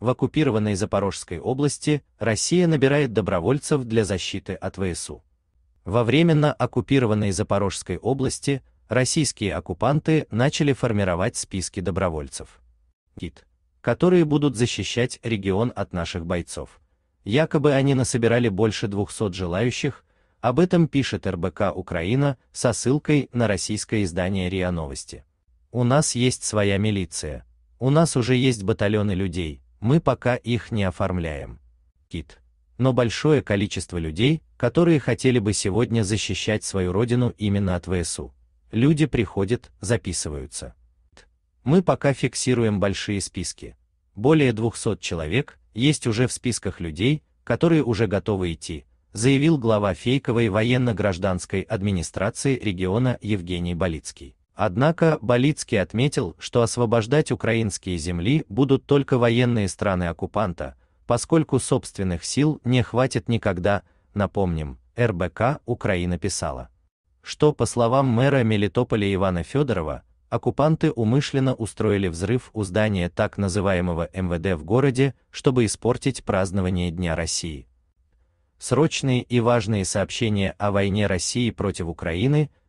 в оккупированной Запорожской области Россия набирает добровольцев для защиты от ВСУ. Во временно оккупированной Запорожской области российские оккупанты начали формировать списки добровольцев. ГИД, которые будут защищать регион от наших бойцов. Якобы они насобирали больше 200 желающих, об этом пишет РБК Украина со ссылкой на российское издание РИА Новости. У нас есть своя милиция, у нас уже есть батальоны людей, мы пока их не оформляем. Кит. Но большое количество людей, которые хотели бы сегодня защищать свою родину именно от ВСУ. Люди приходят, записываются. Мы пока фиксируем большие списки. Более 200 человек есть уже в списках людей, которые уже готовы идти, заявил глава фейковой военно-гражданской администрации региона Евгений Болицкий. Однако Болицкий отметил, что освобождать украинские земли будут только военные страны оккупанта, поскольку собственных сил не хватит никогда, напомним, РБК Украина писала, что по словам мэра Мелитополя Ивана Федорова, оккупанты умышленно устроили взрыв у здания так называемого МВД в городе, чтобы испортить празднование Дня России. Срочные и важные сообщения о войне России против Украины –